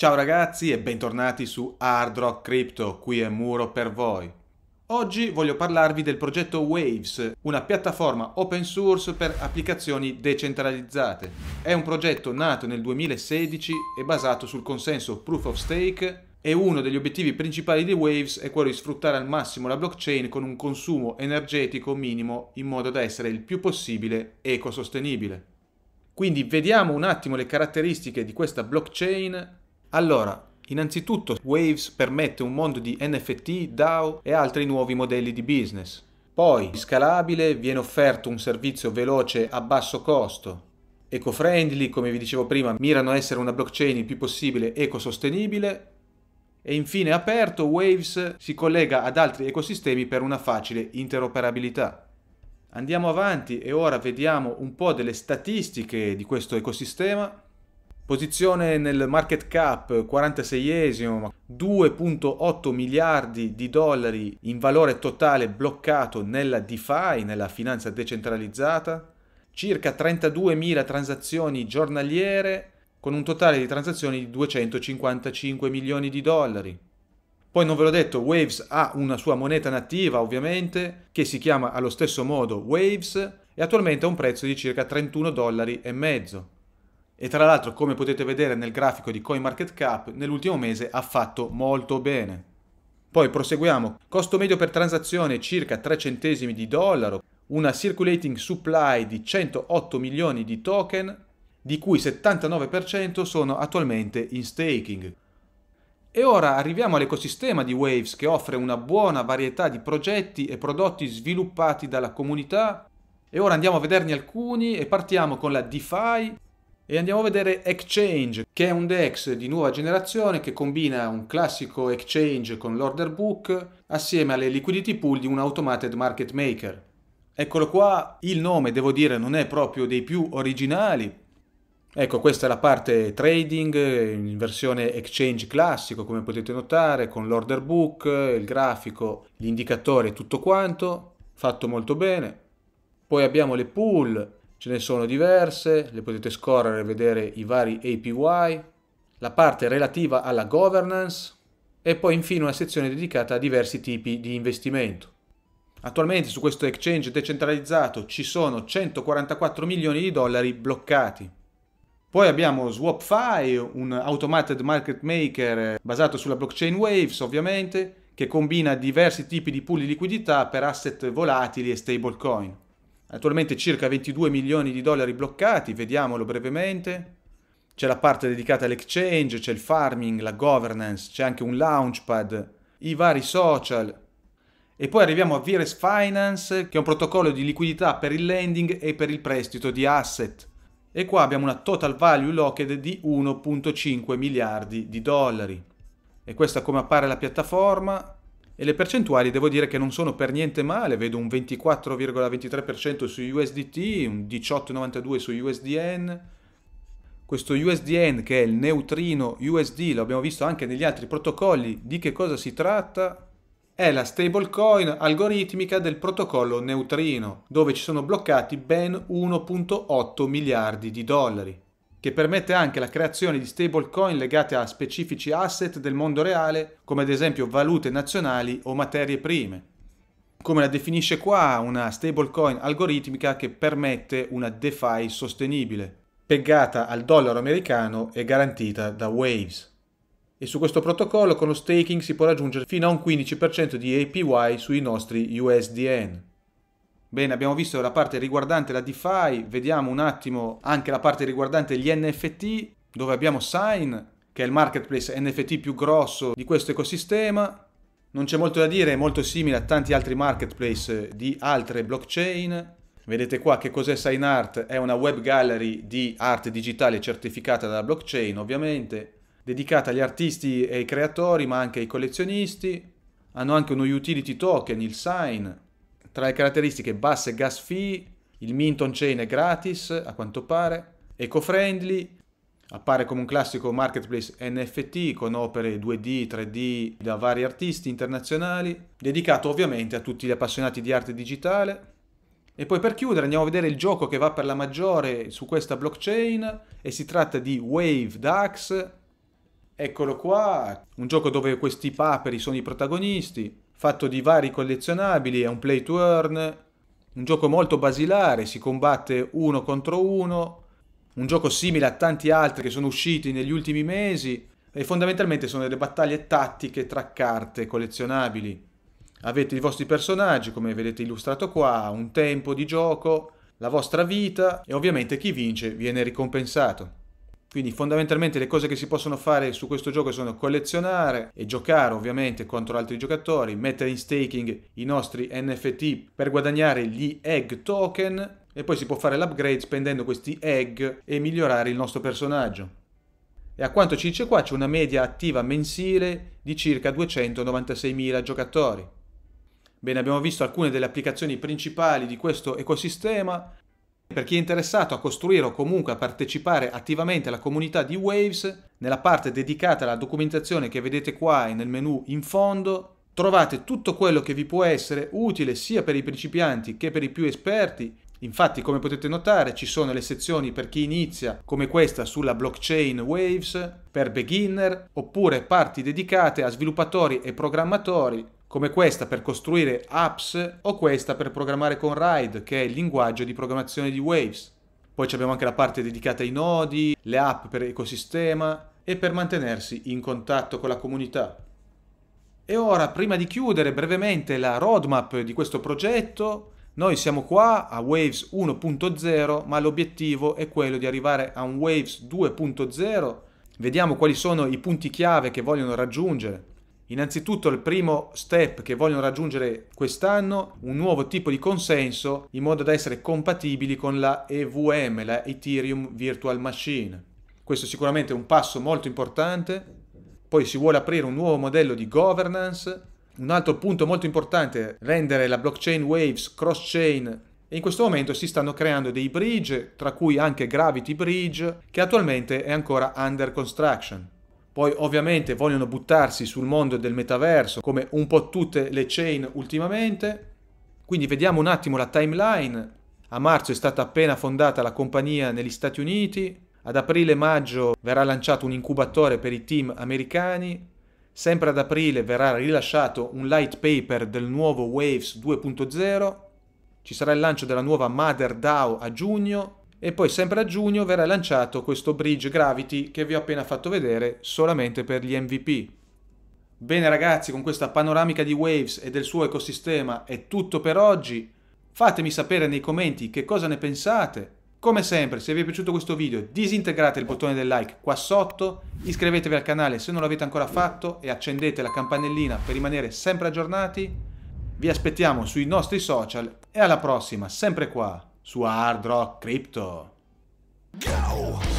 Ciao ragazzi e bentornati su Hard Rock Crypto, qui è Muro per voi. Oggi voglio parlarvi del progetto Waves, una piattaforma open source per applicazioni decentralizzate. È un progetto nato nel 2016 e basato sul consenso proof of stake e uno degli obiettivi principali di Waves è quello di sfruttare al massimo la blockchain con un consumo energetico minimo in modo da essere il più possibile ecosostenibile. Quindi vediamo un attimo le caratteristiche di questa blockchain allora, innanzitutto Waves permette un mondo di NFT, DAO e altri nuovi modelli di business. Poi, scalabile, viene offerto un servizio veloce a basso costo. Eco-friendly, come vi dicevo prima, mirano a essere una blockchain il più possibile ecosostenibile. E infine aperto, Waves si collega ad altri ecosistemi per una facile interoperabilità. Andiamo avanti e ora vediamo un po' delle statistiche di questo ecosistema. Posizione nel market cap 46esimo, 2.8 miliardi di dollari in valore totale bloccato nella DeFi, nella finanza decentralizzata, circa 32.000 transazioni giornaliere con un totale di transazioni di 255 milioni di dollari. Poi non ve l'ho detto, Waves ha una sua moneta nativa ovviamente, che si chiama allo stesso modo Waves e attualmente ha un prezzo di circa 31 dollari e mezzo e tra l'altro come potete vedere nel grafico di CoinMarketCap nell'ultimo mese ha fatto molto bene. Poi proseguiamo, costo medio per transazione circa 3 centesimi di dollaro, una circulating supply di 108 milioni di token, di cui 79% sono attualmente in staking. E ora arriviamo all'ecosistema di Waves che offre una buona varietà di progetti e prodotti sviluppati dalla comunità. E ora andiamo a vederne alcuni e partiamo con la DeFi, e andiamo a vedere Exchange, che è un DEX di nuova generazione che combina un classico Exchange con l'order book assieme alle liquidity pool di un automated market maker. Eccolo qua, il nome devo dire non è proprio dei più originali. Ecco, questa è la parte trading in versione Exchange classico, come potete notare, con l'order book, il grafico, gli indicatori e tutto quanto, fatto molto bene. Poi abbiamo le pool, ce ne sono diverse, le potete scorrere e vedere i vari APY, la parte relativa alla governance e poi infine una sezione dedicata a diversi tipi di investimento. Attualmente su questo exchange decentralizzato ci sono 144 milioni di dollari bloccati. Poi abbiamo SwapFi, un automated market maker eh, basato sulla blockchain Waves ovviamente, che combina diversi tipi di pool di liquidità per asset volatili e stablecoin. Attualmente circa 22 milioni di dollari bloccati, vediamolo brevemente. C'è la parte dedicata all'exchange, c'è il farming, la governance, c'è anche un launchpad, i vari social. E poi arriviamo a Vires Finance, che è un protocollo di liquidità per il lending e per il prestito di asset. E qua abbiamo una total value locked di 1.5 miliardi di dollari. E questa come appare la piattaforma, e le percentuali devo dire che non sono per niente male, vedo un 24,23% su USDT, un 18,92% su USDN. Questo USDN che è il neutrino USD, lo abbiamo visto anche negli altri protocolli, di che cosa si tratta? È la stablecoin algoritmica del protocollo neutrino, dove ci sono bloccati ben 1.8 miliardi di dollari che permette anche la creazione di stablecoin legate a specifici asset del mondo reale, come ad esempio valute nazionali o materie prime. Come la definisce qua, una stablecoin algoritmica che permette una DeFi sostenibile, peggata al dollaro americano e garantita da Waves. E su questo protocollo con lo staking si può raggiungere fino a un 15% di APY sui nostri USDN. Bene, abbiamo visto la parte riguardante la DeFi, vediamo un attimo anche la parte riguardante gli NFT, dove abbiamo Sign, che è il marketplace NFT più grosso di questo ecosistema. Non c'è molto da dire, è molto simile a tanti altri marketplace di altre blockchain. Vedete qua che cos'è SignArt, è una web gallery di arte digitale certificata dalla blockchain, ovviamente, dedicata agli artisti e ai creatori, ma anche ai collezionisti. Hanno anche uno utility token, il Sign, tra le caratteristiche basse gas fee, il Minton Chain è gratis, a quanto pare, eco-friendly, appare come un classico marketplace NFT con opere 2D, 3D da vari artisti internazionali, dedicato ovviamente a tutti gli appassionati di arte digitale. E poi per chiudere andiamo a vedere il gioco che va per la maggiore su questa blockchain e si tratta di Wave Dax. Eccolo qua, un gioco dove questi paperi sono i protagonisti, fatto di vari collezionabili, è un play to earn, un gioco molto basilare, si combatte uno contro uno, un gioco simile a tanti altri che sono usciti negli ultimi mesi e fondamentalmente sono delle battaglie tattiche tra carte collezionabili. Avete i vostri personaggi, come vedete illustrato qua, un tempo di gioco, la vostra vita e ovviamente chi vince viene ricompensato. Quindi fondamentalmente le cose che si possono fare su questo gioco sono collezionare e giocare ovviamente contro altri giocatori, mettere in staking i nostri NFT per guadagnare gli egg token e poi si può fare l'upgrade spendendo questi egg e migliorare il nostro personaggio. E a quanto ci dice qua c'è una media attiva mensile di circa 296.000 giocatori. Bene, abbiamo visto alcune delle applicazioni principali di questo ecosistema, per chi è interessato a costruire o comunque a partecipare attivamente alla comunità di Waves, nella parte dedicata alla documentazione che vedete qua e nel menu in fondo, trovate tutto quello che vi può essere utile sia per i principianti che per i più esperti. Infatti, come potete notare, ci sono le sezioni per chi inizia, come questa sulla blockchain Waves, per beginner, oppure parti dedicate a sviluppatori e programmatori come questa per costruire apps o questa per programmare con Ride, che è il linguaggio di programmazione di Waves. Poi abbiamo anche la parte dedicata ai nodi, le app per ecosistema e per mantenersi in contatto con la comunità. E ora, prima di chiudere brevemente la roadmap di questo progetto, noi siamo qua a Waves 1.0, ma l'obiettivo è quello di arrivare a un Waves 2.0. Vediamo quali sono i punti chiave che vogliono raggiungere Innanzitutto il primo step che vogliono raggiungere quest'anno, un nuovo tipo di consenso in modo da essere compatibili con la EVM, la Ethereum Virtual Machine. Questo è sicuramente un passo molto importante. Poi si vuole aprire un nuovo modello di governance. Un altro punto molto importante è rendere la blockchain Waves cross-chain e in questo momento si stanno creando dei bridge, tra cui anche Gravity Bridge, che attualmente è ancora under construction. Poi ovviamente vogliono buttarsi sul mondo del metaverso come un po' tutte le chain ultimamente. Quindi vediamo un attimo la timeline. A marzo è stata appena fondata la compagnia negli Stati Uniti, ad aprile maggio verrà lanciato un incubatore per i team americani, sempre ad aprile verrà rilasciato un light paper del nuovo Waves 2.0, ci sarà il lancio della nuova Mother DAO a giugno, e poi sempre a giugno verrà lanciato questo Bridge Gravity che vi ho appena fatto vedere solamente per gli MVP. Bene ragazzi, con questa panoramica di Waves e del suo ecosistema è tutto per oggi. Fatemi sapere nei commenti che cosa ne pensate. Come sempre, se vi è piaciuto questo video, disintegrate il bottone del like qua sotto, iscrivetevi al canale se non l'avete ancora fatto e accendete la campanellina per rimanere sempre aggiornati. Vi aspettiamo sui nostri social e alla prossima, sempre qua, su hard rock crypto. Go!